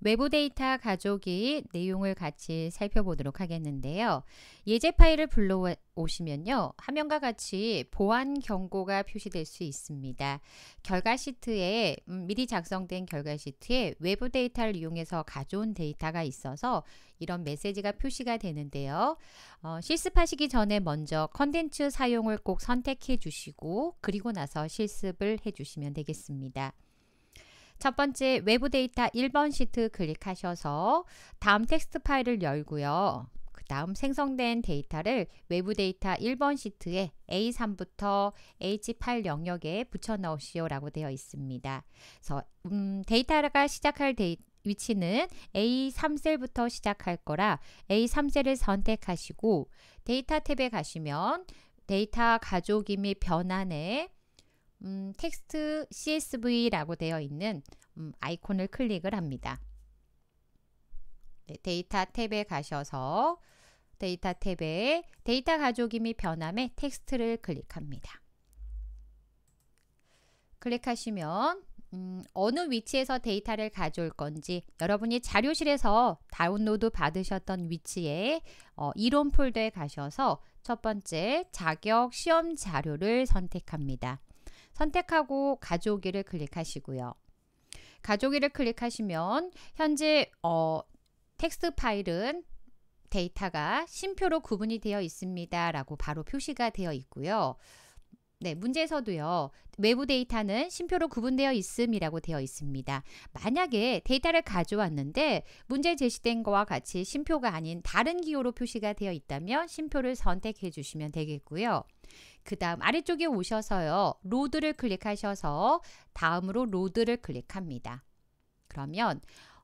외부 데이터 가족이 내용을 같이 살펴보도록 하겠는데요. 예제 파일을 불러오시면요. 화면과 같이 보안 경고가 표시될 수 있습니다. 결과 시트에 음, 미리 작성된 결과 시트에 외부 데이터를 이용해서 가져온 데이터가 있어서 이런 메시지가 표시가 되는데요. 어, 실습하시기 전에 먼저 컨텐츠 사용을 꼭 선택해 주시고 그리고 나서 실습을 해 주시면 되겠습니다. 첫 번째 외부 데이터 1번 시트 클릭하셔서 다음 텍스트 파일을 열고요. 그 다음 생성된 데이터를 외부 데이터 1번 시트에 A3부터 H8 영역에 붙여 넣으시오 라고 되어 있습니다. 그래서 음, 데이터가 시작할 데이터 위치는 A3셀부터 시작할 거라 A3셀을 선택하시고 데이터 탭에 가시면 데이터 가족이 및 변환에 음, 텍스트 CSV라고 되어 있는 음, 아이콘을 클릭을 합니다. 네, 데이터 탭에 가셔서 데이터 탭에 데이터 가족이 및 변함의 텍스트를 클릭합니다. 클릭하시면 음, 어느 위치에서 데이터를 가져올 건지 여러분이 자료실에서 다운로드 받으셨던 위치에 어, 이론 폴더에 가셔서 첫 번째 자격 시험 자료를 선택합니다. 선택하고 가져오기를 클릭하시고요. 가져기를 클릭하시면 현재 어, 텍스트 파일은 데이터가 심표로 구분이 되어 있습니다. 라고 바로 표시가 되어 있고요. 네, 문제에서도요. 외부 데이터는 심표로 구분되어 있음이라고 되어 있습니다. 만약에 데이터를 가져왔는데 문제 제시된 거와 같이 심표가 아닌 다른 기호로 표시가 되어 있다면 심표를 선택해 주시면 되겠고요. 그 다음 아래쪽에 오셔서요. 로드를 클릭하셔서 다음으로 로드를 클릭합니다. 그러면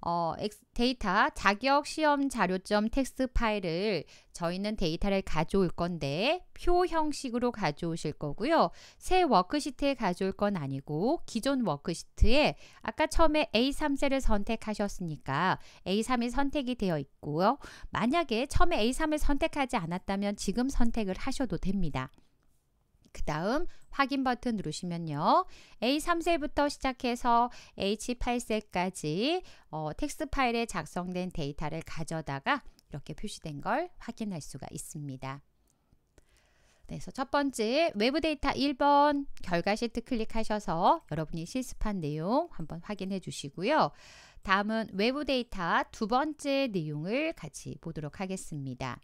어, 데이터 자격 시험 자료점 텍스트 파일을 저희는 데이터를 가져올 건데 표 형식으로 가져오실 거고요. 새 워크시트에 가져올 건 아니고 기존 워크시트에 아까 처음에 A3셀을 선택하셨으니까 A3이 선택이 되어 있고요. 만약에 처음에 A3을 선택하지 않았다면 지금 선택을 하셔도 됩니다. 그 다음 확인 버튼 누르시면요. A3셀부터 시작해서 H8셀까지 어, 텍스트 파일에 작성된 데이터를 가져다가 이렇게 표시된 걸 확인할 수가 있습니다. 네, 그래서 첫 번째 외부 데이터 1번 결과 시트 클릭하셔서 여러분이 실습한 내용 한번 확인해 주시고요. 다음은 외부 데이터 두 번째 내용을 같이 보도록 하겠습니다.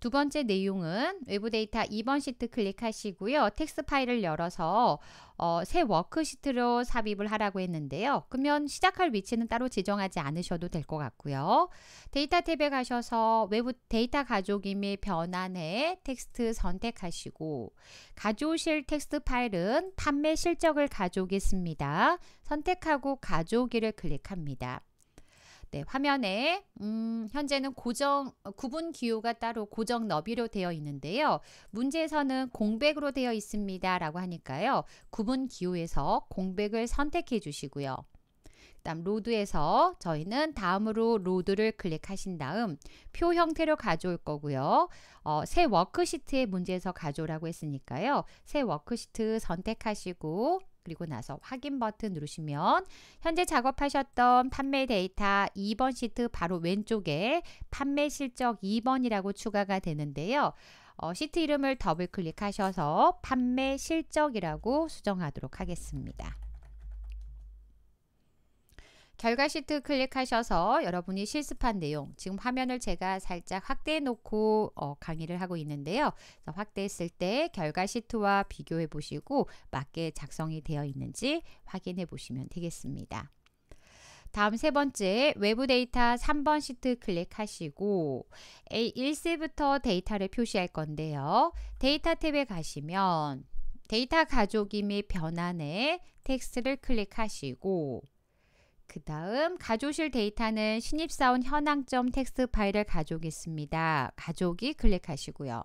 두 번째 내용은 외부 데이터 2번 시트 클릭하시고요. 텍스 트 파일을 열어서 어, 새 워크시트로 삽입을 하라고 했는데요. 그러면 시작할 위치는 따로 지정하지 않으셔도 될 것 같고요. 데이터 탭에 가셔서 외부 데이터 가족임및 변환에 텍스트 선택하시고 가져오실 텍스트 파일은 판매 실적을 가져오겠습니다. 선택하고 가져오기를 클릭합니다. 네, 화면에 음, 현재는 고정 어, 구분 기호가 따로 고정 너비로 되어 있는데요. 문제에서는 공백으로 되어 있습니다라고 하니까요. 구분 기호에서 공백을 선택해 주시고요. 그다음 로드에서 저희는 다음으로 로드를 클릭하신 다음 표 형태로 가져올 거고요. 어, 새 워크시트의 문제에서 가져오라고 했으니까요. 새 워크시트 선택하시고 그리고 나서 확인 버튼 누르시면 현재 작업하셨던 판매 데이터 2번 시트 바로 왼쪽에 판매 실적 2번이라고 추가가 되는데요. 어, 시트 이름을 더블 클릭하셔서 판매 실적이라고 수정하도록 하겠습니다. 결과 시트 클릭하셔서 여러분이 실습한 내용, 지금 화면을 제가 살짝 확대해 놓고 어, 강의를 하고 있는데요. 확대했을 때 결과 시트와 비교해 보시고 맞게 작성이 되어 있는지 확인해 보시면 되겠습니다. 다음 세 번째 외부 데이터 3번 시트 클릭하시고 A1세부터 데이터를 표시할 건데요. 데이터 탭에 가시면 데이터 가족이 및 변환에 텍스트를 클릭하시고 그 다음 가져오실 데이터는 신입사원 현황점 텍스트 파일을 가져오겠습니다. 가져오기 클릭하시고요.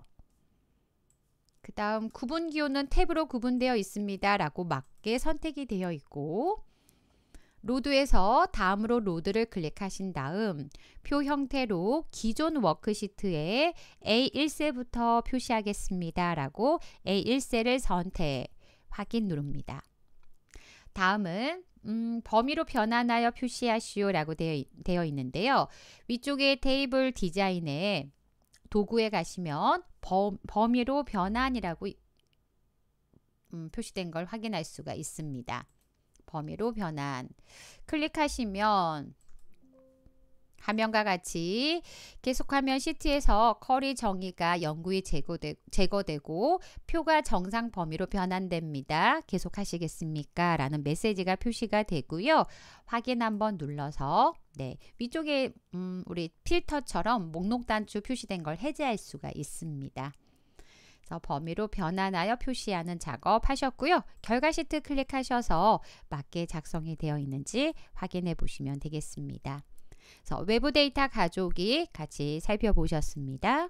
그 다음 구분 기호는 탭으로 구분되어 있습니다. 라고 맞게 선택이 되어 있고 로드에서 다음으로 로드를 클릭하신 다음 표 형태로 기존 워크시트에 A1세부터 표시하겠습니다. 라고 A1세를 선택, 확인 누릅니다. 다음은 음, 범위로 변환하여 표시하시오라고 되어, 되어 있는데요. 위쪽에 테이블 디자인에 도구에 가시면 범, 범위로 변환이라고 음, 표시된 걸 확인할 수가 있습니다. 범위로 변환 클릭하시면 화면과 같이 계속하면 시트에서 커리 정의가 영구히 제거되, 제거되고 표가 정상 범위로 변환됩니다. 계속하시겠습니까? 라는 메시지가 표시가 되고요. 확인 한번 눌러서 네 위쪽에 음, 우리 필터처럼 목록 단추 표시된 걸 해제할 수가 있습니다. 그래서 범위로 변환하여 표시하는 작업 하셨고요. 결과 시트 클릭하셔서 맞게 작성이 되어 있는지 확인해 보시면 되겠습니다. 그래서 외부 데이터 가족이 같이 살펴보셨습니다.